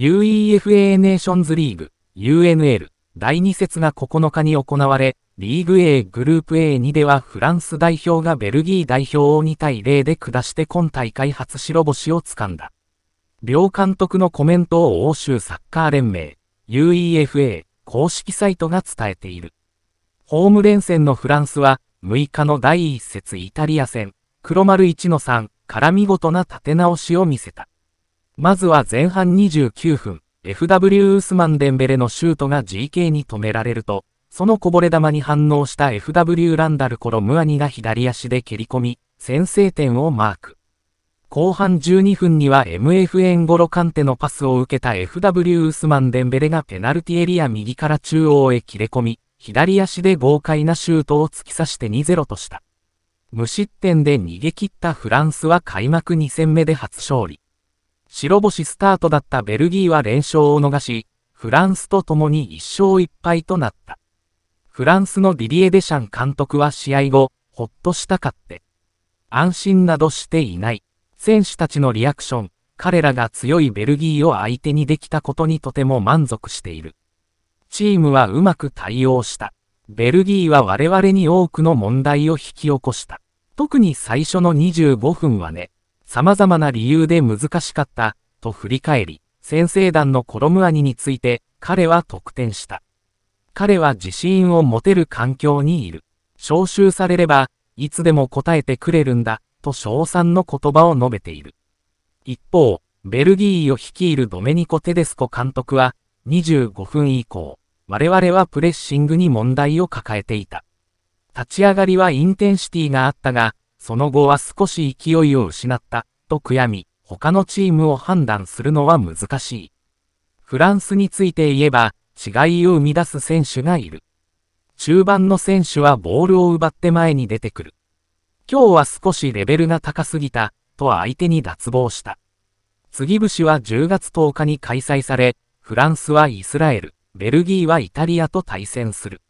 UEFA ネーションズリーグ UNL 第2節が9日に行われ、リーグ A グループ A2 ではフランス代表がベルギー代表を2対0で下して今大会初白星をつかんだ。両監督のコメントを欧州サッカー連盟 UEFA 公式サイトが伝えている。ホーム連戦のフランスは6日の第1節イタリア戦、黒丸1の3から見事な立て直しを見せた。まずは前半29分、FW ウスマン・デンベレのシュートが GK に止められると、そのこぼれ球に反応した FW ランダルコロ・ムアニが左足で蹴り込み、先制点をマーク。後半12分には MFN ゴロカンテのパスを受けた FW ウスマン・デンベレがペナルティエリア右から中央へ切れ込み、左足で豪快なシュートを突き刺して2-0とした。無失点で逃げ切ったフランスは開幕2戦目で初勝利。白星スタートだったベルギーは連勝を逃し、フランスと共に1勝1敗となった。フランスのディリエ・デシャン監督は試合後、ほっとしたかって。安心などしていない。選手たちのリアクション、彼らが強いベルギーを相手にできたことにとても満足している。チームはうまく対応した。ベルギーは我々に多くの問題を引き起こした。特に最初の25分はね。様々な理由で難しかった、と振り返り、先生団のコロムアニについて、彼は得点した。彼は自信を持てる環境にいる。招集されれば、いつでも答えてくれるんだ、と称賛の言葉を述べている。一方、ベルギーを率いるドメニコ・テデスコ監督は、25分以降、我々はプレッシングに問題を抱えていた。立ち上がりはインテンシティがあったが、その後は少し勢いを失った、と悔やみ、他のチームを判断するのは難しい。フランスについて言えば、違いを生み出す選手がいる。中盤の選手はボールを奪って前に出てくる。今日は少しレベルが高すぎた、と相手に脱帽した。次節は10月10日に開催され、フランスはイスラエル、ベルギーはイタリアと対戦する。